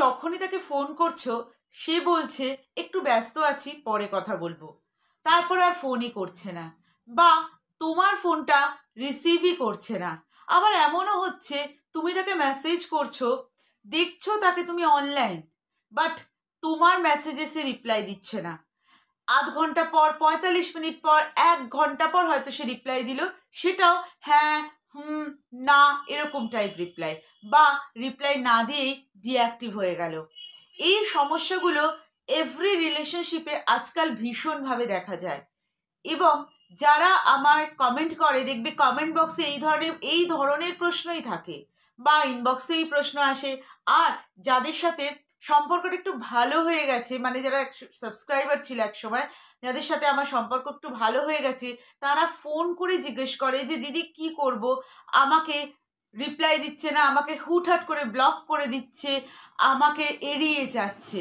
যখনই তাকে ফোন করছো সে বলছে একটু ব্যস্ত আছি পরে কথা বলবো তারপর আর ফোনই করছে না বা তোমার ফোনটা রিসিভই করছে না আবার এমনও হচ্ছে তুমি তাকে মেসেজ করছো দেখছো তাকে তুমি অনলাইন বাট তোমার মেসেজে সে রিপ্লাই দিচ্ছে না আধ ঘন্টা পর পঁয়তাল্লিশ মিনিট পর এক ঘন্টা পর হয়তো সে রিপ্লাই দিল সেটাও হ্যাঁ হুম না এরকম টাইপ রিপ্লাই বা রিপ্লাই না দিয়েই ডিঅ্যাক্টিভ হয়ে গেল এই সমস্যাগুলো এভরি রিলেশনশিপে আজকাল ভীষণভাবে দেখা যায় এবং যারা আমার কমেন্ট করে দেখবে কমেন্ট বক্সে এই ধরনের এই ধরনের প্রশ্নই থাকে বা ইনবক্সে এই প্রশ্ন আসে আর যাদের সাথে সম্পর্কটা একটু ভালো হয়ে গেছে মানে যারা সাবস্ক্রাইবার ছিল এক সময় যাদের সাথে আমার সম্পর্ক একটু ভালো হয়ে গেছে তারা ফোন করে জিজ্ঞেস করে যে দিদি কি করব আমাকে রিপ্লাই দিচ্ছে না আমাকে হুটহাট করে ব্লক করে দিচ্ছে আমাকে এড়িয়ে যাচ্ছে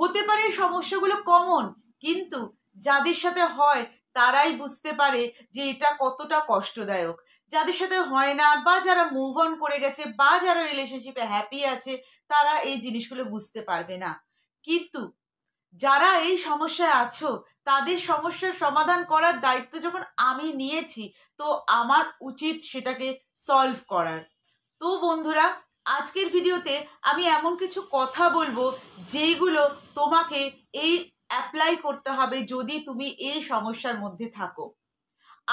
হতে পারে এই সমস্যাগুলো কমন কিন্তু যাদের সাথে হয় তারাই বুঝতে পারে যে এটা কতটা কষ্টদায়ক যাদের সাথে হয় না বা যারা মুভ অন করে গেছে বা যারা রিলেশনশিপে হ্যাপি আছে তারা এই জিনিসগুলো বুঝতে পারবে না কিন্তু যারা এই সমস্যায় আছো তাদের সমস্যার সমাধান করার দায়িত্ব যখন আমি নিয়েছি তো আমার উচিত সেটাকে সলভ করার তো বন্ধুরা আজকের ভিডিওতে আমি এমন কিছু কথা বলবো যেইগুলো তোমাকে এই অ্যাপ্লাই করতে হবে যদি তুমি এই সমস্যার মধ্যে থাকো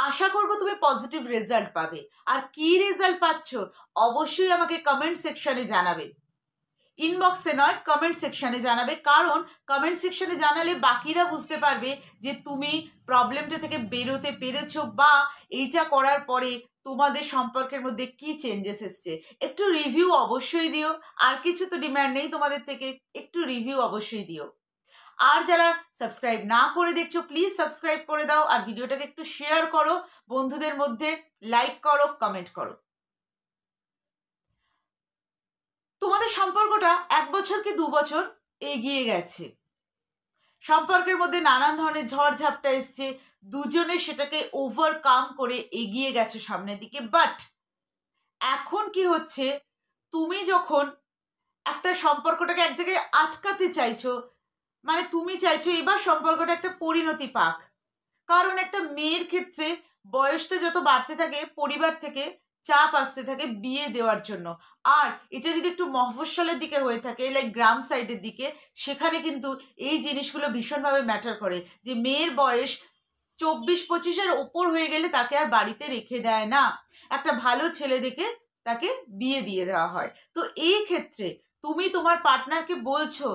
আশা করব তুমি পজিটিভ রেজাল্ট পাবে আর কি রেজাল্ট পাচ্ছ অবশ্যই আমাকে কমেন্ট সেকশনে জানাবে ইনবক্সে নয় কমেন্ট সেকশনে জানাবে কারণ কমেন্ট সেকশনে জানালে বাকিরা বুঝতে পারবে যে তুমি প্রবলেমটা থেকে বেরোতে পেরেছো বা এইটা করার পরে তোমাদের সম্পর্কের মধ্যে কি চেঞ্জেস এসছে একটু রিভিউ অবশ্যই দিও আর কিছু তো ডিম্যান্ড নেই তোমাদের থেকে একটু রিভিউ অবশ্যই দিও আর যারা সাবস্ক্রাইব না করে দেখছো প্লিজ সাবস্ক্রাইব করে দাও আর ভিডিওটাকে একটু শেয়ার করো বন্ধুদের মধ্যে লাইক করো কমেন্ট করো তোমাদের সম্পর্কটা এক বছর কি দু বছর এগিয়ে গেছে সম্পর্কের মধ্যে নানান ধরনের ঝড়ঝাপটা এসছে দুজনে সেটাকে ওভারকাম করে এগিয়ে গেছে সামনের দিকে বাট এখন কি হচ্ছে তুমি যখন একটা সম্পর্কটাকে এক জায়গায় আটকাতে চাইছো মানে তুমি চাইছো এবার সম্পর্কটা একটা পরিণতি পাক কারণ একটা মেয়ের ক্ষেত্রে বয়সটা যত বাড়তে থাকে পরিবার থেকে চাপ আসতে থাকে বিয়ে দেওয়ার জন্য আর এটা যদি একটু মফস্বলের দিকে হয়ে থাকে লাইক গ্রাম সাইডের দিকে সেখানে কিন্তু এই জিনিসগুলো ভীষণভাবে ম্যাটার করে যে মেয়ের বয়স চব্বিশ পঁচিশের ওপর হয়ে গেলে তাকে আর বাড়িতে রেখে দেয় না একটা ভালো ছেলে দেখে তাকে বিয়ে দিয়ে দেওয়া হয় তো এই ক্ষেত্রে তুমি তোমার পার্টনারকে বলছো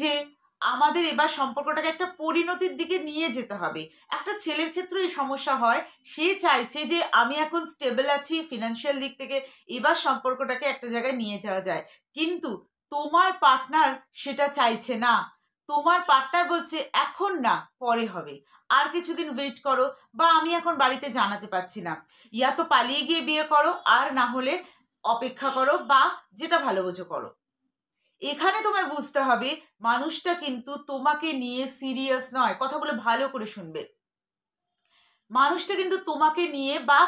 যে আমাদের এবার সম্পর্কটাকে একটা পরিণতির দিকে নিয়ে যেতে হবে একটা ছেলের ক্ষেত্রে এই সমস্যা হয় সে চাইছে যে আমি এখন স্টেবল আছি ফিনান্সিয়াল দিক থেকে এবার সম্পর্কটাকে একটা জায়গায় নিয়ে যাওয়া যায় কিন্তু তোমার পার্টনার সেটা চাইছে না তোমার পার্টনার বলছে এখন না পরে হবে আর কিছুদিন ওয়েট করো বা আমি এখন বাড়িতে জানাতে পারছি না ইয়া তো পালিয়ে গিয়ে বিয়ে করো আর না হলে অপেক্ষা করো বা যেটা ভালো বোঝো করো এখানে তোমায় বুঝতে হবে মানুষটা কিন্তু তোমাকে নিয়ে সিরিয়াস নয় কথাগুলো ভালো করে শুনবে মানুষটা কিন্তু তোমাকে নিয়ে বা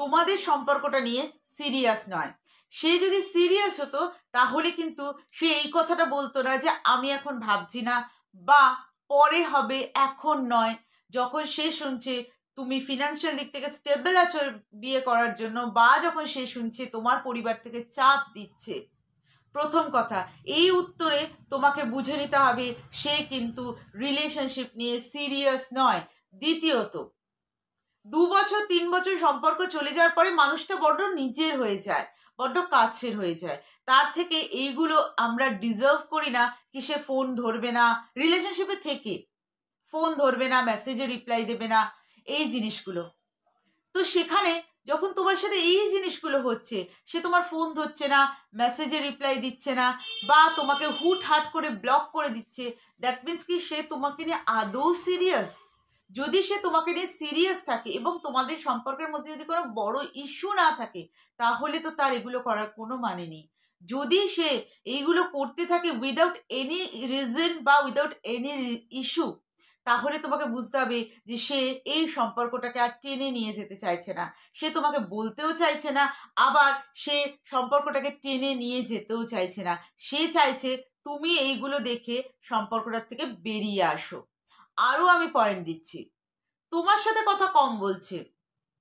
তোমাদের সম্পর্কটা নিয়ে সিরিয়াস নয় সে যদি সিরিয়াস হতো তাহলে কিন্তু সে এই কথাটা বলতো না যে আমি এখন ভাবছি না বা পরে হবে এখন নয় যখন সে শুনছে তুমি ফিনান্সিয়াল দিক থেকে স্টেবল আছো বিয়ে করার জন্য বা যখন সে শুনছে তোমার পরিবার থেকে চাপ দিচ্ছে প্রথম কথা এই উত্তরে তোমাকে বুঝে নিতে হবে সে কিন্তু রিলেশনশিপ নিয়ে সিরিয়াস নয় দ্বিতীয়ত দু বছর তিন বছর সম্পর্ক চলে যাওয়ার পরে মানুষটা বড্ড নিজের হয়ে যায় বড্ড কাছের হয়ে যায় তার থেকে এইগুলো আমরা ডিজার্ভ করি না কি সে ফোন ধরবে না রিলেশনশিপে থেকে ফোন ধরবে না মেসেজে রিপ্লাই দেবে না এই জিনিসগুলো তো সেখানে যখন তোমার সাথে এই জিনিসগুলো হচ্ছে সে তোমার ফোন ধরছে না মেসেজে রিপ্লাই দিচ্ছে না বা তোমাকে হুট হাট করে ব্লক করে দিচ্ছে দ্যাট মিন্স কি সে তোমাকে নিয়ে আদৌ সিরিয়াস যদি সে তোমাকে নিয়ে সিরিয়াস থাকে এবং তোমাদের সম্পর্কের মধ্যে যদি কোনো বড় ইস্যু না থাকে তাহলে তো তার এগুলো করার কোনো মানে নেই যদি সে এইগুলো করতে থাকে উইদাউট এনি রিজন বা উইদাউট এনি ইস্যু তাহলে তোমাকে বুঝতে হবে যে সে এই সম্পর্কটাকে আর টেনে নিয়ে যেতে চাইছে না সে তোমাকে বলতেও চাইছে না আবার সে সম্পর্কটাকে টেনে নিয়ে যেতেও চাইছে না সে চাইছে তুমি এইগুলো দেখে সম্পর্কটার থেকে বেরিয়ে আসো আরও আমি পয়েন্ট দিচ্ছি তোমার সাথে কথা কম বলছে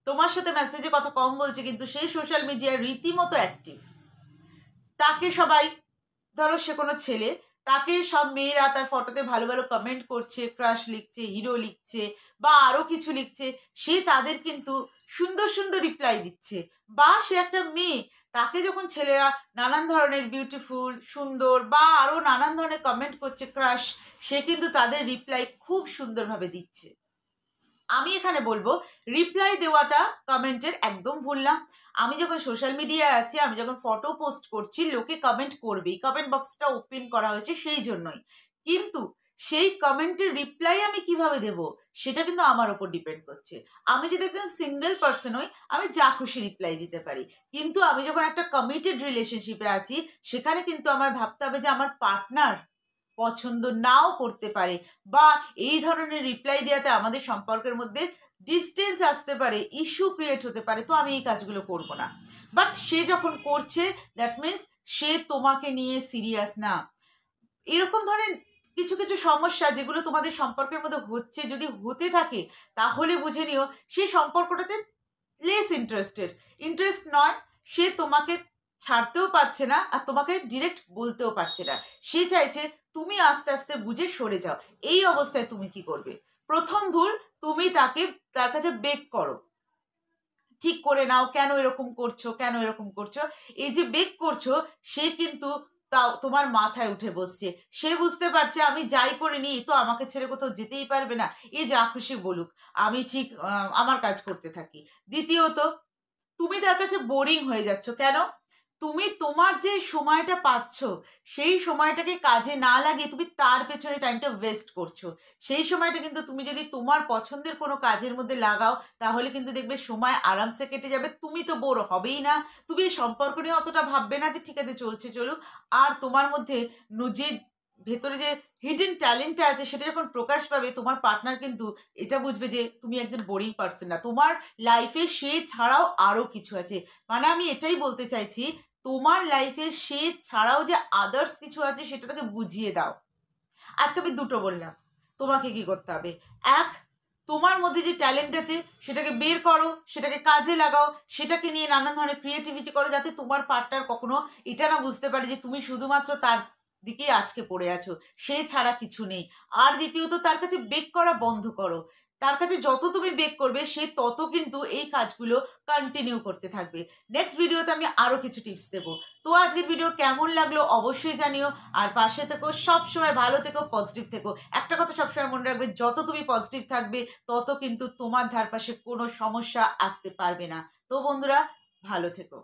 তোমার সাথে মেসেজে কথা কম বলছে কিন্তু সেই সোশ্যাল মিডিয়ায় রীতিমতো অ্যাক্টিভ তাকে সবাই ধরো সে কোনো ছেলে তাকে সব মেয়েরা তার ফটোতে ভালো ভালো কমেন্ট করছে ক্রাশ লিখছে হিরো লিখছে বা আরও কিছু লিখছে সে তাদের কিন্তু সুন্দর সুন্দর রিপ্লাই দিচ্ছে বা সে একটা মেয়ে তাকে যখন ছেলেরা নানান ধরনের বিউটিফুল সুন্দর বা আরও নানান ধরনের কমেন্ট করছে ক্রাশ সে কিন্তু তাদের রিপ্লাই খুব সুন্দরভাবে দিচ্ছে আমি এখানে বলবো রিপ্লাই দেওয়াটা কমেন্টের একদম ভুল না আমি যখন সোশ্যাল মিডিয়ায় আছি আমি যখন ফটো পোস্ট করছি লোকে কমেন্ট করবেই কমেন্ট বক্সটা ওপেন করা হয়েছে সেই জন্যই কিন্তু সেই কমেন্টের রিপ্লাই আমি কিভাবে দেব সেটা কিন্তু আমার ওপর ডিপেন্ড করছে আমি যদি একজন সিঙ্গেল পার্সন হই আমি যা খুশি রিপ্লাই দিতে পারি কিন্তু আমি যখন একটা কমিটেড রিলেশনশিপে আছি সেখানে কিন্তু আমার ভাবতে হবে যে আমার পার্টনার পছন্দ নাও করতে পারে বা এই ধরনের রিপ্লাই দেওয়াতে আমাদের সম্পর্কের মধ্যে ডিস্টেন্স আসতে পারে ইস্যু ক্রিয়েট হতে পারে তো আমি এই কাজগুলো করব না বাট সে যখন করছে দ্যাট মিন্স সে তোমাকে নিয়ে সিরিয়াস না এরকম ধরনের কিছু কিছু সমস্যা যেগুলো তোমাদের সম্পর্কের মধ্যে হচ্ছে যদি হতে থাকে তাহলে বুঝে নিও সেই সম্পর্কটাতে লেস ইন্টারেস্টেড ইন্টারেস্ট নয় সে তোমাকে ছাড়তেও পারছে না আর তোমাকে ডিরেক্ট বলতেও পারছে না সে চাইছে তুমি আস্তে আস্তে বুঝে সরে যাও এই অবস্থায় তুমি কি করবে প্রথম ভুল তুমি তাকে তার কাছে বেক করো ঠিক করে নাও কেন এরকম করছো কেন এরকম করছো এই যে বেক করছো সে কিন্তু তাও তোমার মাথায় উঠে বসছে সে বুঝতে পারছে আমি যাই করে নিই তো আমাকে ছেড়ে কোথাও যেতেই পারবে না এ যা খুশি বলুক আমি ঠিক আমার কাজ করতে থাকি দ্বিতীয়ত তুমি তার কাছে বোরিং হয়ে যাচ্ছ কেন তুমি তোমার যে সময়টা পাচ্ছ সেই সময়টাকে কাজে না লাগিয়ে তুমি তার পেছনে টাইমটা ওয়েস্ট করছো সেই সময়টা কিন্তু তুমি যদি তোমার পছন্দের কোনো কাজের মধ্যে লাগাও তাহলে কিন্তু দেখবে সময় আরামসে কেটে যাবে তুমি তো বোর হবেই না তুমি এই সম্পর্ক নিয়ে অতটা ভাববে না যে ঠিক আছে চলছে চলুক আর তোমার মধ্যে যে ভেতরে যে হিডেন ট্যালেন্টটা আছে সেটা যখন প্রকাশ পাবে তোমার পার্টনার কিন্তু এটা বুঝবে যে তুমি একজন বোরিং পার্সন না তোমার লাইফে সে ছাড়াও আরও কিছু আছে মানে আমি এটাই বলতে চাইছি তোমার লাইফে সে ছাড়াও যে আদার্স কিছু আছে সেটা তাকে বুঝিয়ে দাও আজকে আমি দুটো বললাম তোমাকে কি করতে হবে এক তোমার মধ্যে যে ট্যালেন্ট আছে সেটাকে বের করো সেটাকে কাজে লাগাও সেটাকে নিয়ে নানান ধরনের ক্রিয়েটিভিটি করো যাতে তোমার পার্টনার কখনো এটা না বুঝতে পারে যে তুমি শুধুমাত্র তার দিকে আজকে পড়ে আছো সে ছাড়া কিছু নেই আর দ্বিতীয়ত তার কাছে বেক করা বন্ধ করো তার কাছে যত তুমি বেক করবে সে তত কিন্তু এই কাজগুলো কন্টিনিউ করতে থাকবে নেক্সট ভিডিওতে আমি আরও কিছু টিপস দেব তো আজকের ভিডিও কেমন লাগলো অবশ্যই জানিও আর পাশে থেকো সবসময় ভালো থেকো পজিটিভ থেকো একটা কথা সবসময় মনে রাখবে যত তুমি পজিটিভ থাকবে তত কিন্তু তোমার ধারপাশে কোনো সমস্যা আসতে পারবে না তো বন্ধুরা ভালো থেকো